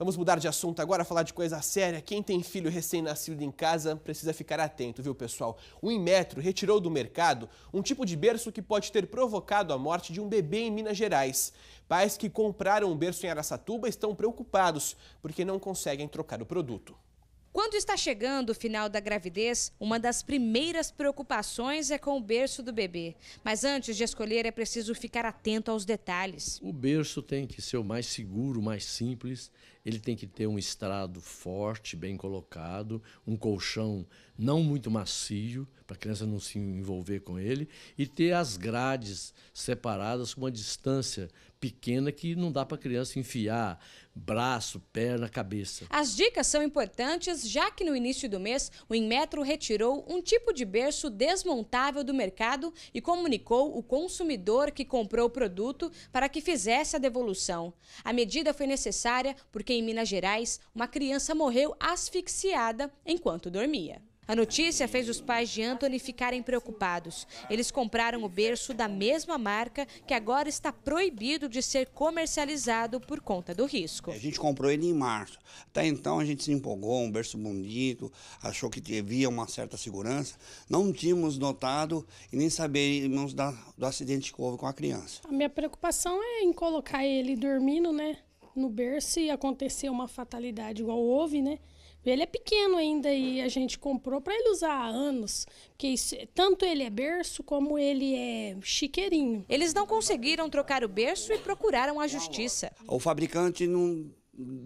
Vamos mudar de assunto agora, falar de coisa séria. Quem tem filho recém-nascido em casa precisa ficar atento, viu, pessoal? O Inmetro retirou do mercado um tipo de berço que pode ter provocado a morte de um bebê em Minas Gerais. Pais que compraram um berço em Araçatuba estão preocupados porque não conseguem trocar o produto. Quando está chegando o final da gravidez, uma das primeiras preocupações é com o berço do bebê. Mas antes de escolher, é preciso ficar atento aos detalhes. O berço tem que ser o mais seguro, o mais simples ele tem que ter um estrado forte, bem colocado, um colchão não muito macio, para a criança não se envolver com ele, e ter as grades separadas com uma distância pequena que não dá para a criança enfiar braço, perna, cabeça. As dicas são importantes, já que no início do mês o Inmetro retirou um tipo de berço desmontável do mercado e comunicou o consumidor que comprou o produto para que fizesse a devolução. A medida foi necessária porque em Minas Gerais, uma criança morreu asfixiada enquanto dormia. A notícia fez os pais de Anthony ficarem preocupados. Eles compraram o berço da mesma marca, que agora está proibido de ser comercializado por conta do risco. A gente comprou ele em março. Até então a gente se empolgou, um berço bonito, achou que havia uma certa segurança. Não tínhamos notado e nem sabíamos da, do acidente que houve com a criança. A minha preocupação é em colocar ele dormindo, né? no berço e aconteceu uma fatalidade igual houve, né? Ele é pequeno ainda e a gente comprou para ele usar há anos. Porque isso, tanto ele é berço como ele é chiqueirinho. Eles não conseguiram trocar o berço e procuraram a justiça. O fabricante não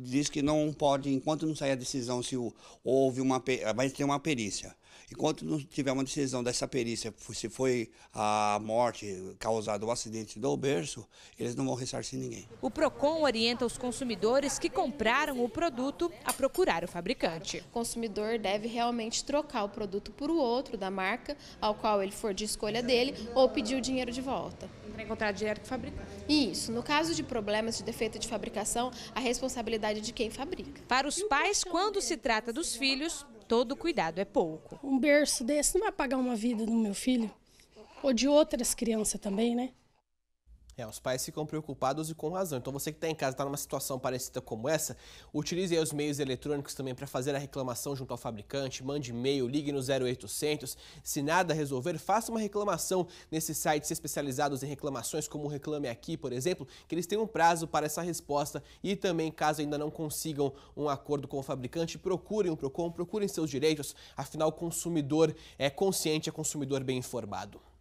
diz que não pode, enquanto não sair a decisão se houve uma vai ter uma perícia. Enquanto não tiver uma decisão dessa perícia, se foi a morte causada o acidente do berço, eles não vão ressarcir ninguém. O Procon orienta os consumidores que compraram o produto a procurar o fabricante. O consumidor deve realmente trocar o produto por outro da marca ao qual ele for de escolha dele ou pedir o dinheiro de volta entrar em contrato direto com o fabricante. Isso. No caso de problemas de defeito de fabricação, a responsabilidade é de quem fabrica. Para os pais, quando se trata dos filhos, todo cuidado é pouco. Um berço desse não vai pagar uma vida do meu filho. Ou de outras crianças também, né? É, os pais ficam preocupados e com razão. Então você que está em casa, está numa situação parecida como essa, utilize os meios eletrônicos também para fazer a reclamação junto ao fabricante, mande e-mail, ligue no 0800. Se nada resolver, faça uma reclamação nesses sites especializados em reclamações, como o Reclame Aqui, por exemplo, que eles têm um prazo para essa resposta e também, caso ainda não consigam um acordo com o fabricante, procurem o PROCON, procurem seus direitos, afinal o consumidor é consciente, é consumidor bem informado.